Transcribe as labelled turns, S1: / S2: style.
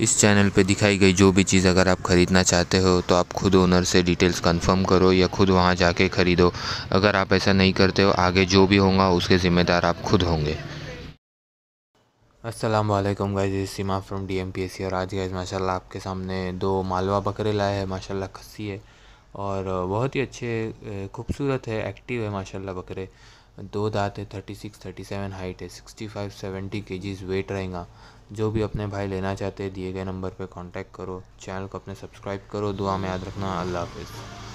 S1: इस चैनल पे दिखाई गई जो भी चीज़ अगर आप ख़रीदना चाहते हो तो आप खुद ओनर से डिटेल्स कंफर्म करो या खुद वहाँ जाके ख़रीदो अगर आप ऐसा नहीं करते हो आगे जो भी होगा उसके ज़िम्मेदार आप खुद होंगे
S2: असलम गाइज सीमा फ्रॉम सी और आज गाइज माशा आपके सामने दो मालवा बकरे लाए हैं माशा खस्सी है और बहुत ही अच्छे खूबसूरत है एक्टिव है माशा बकरे दो दाँत है thirty six thirty seven height है सिक्सटी फाइव सेवेंटी के जीज वेट रहेगा जो भी अपने भाई लेना चाहते हैं दिए गए नंबर पर कांटेक्ट करो चैनल को अपने सब्सक्राइब
S3: करो दुआ में याद रखना अल्लाह हाफिज़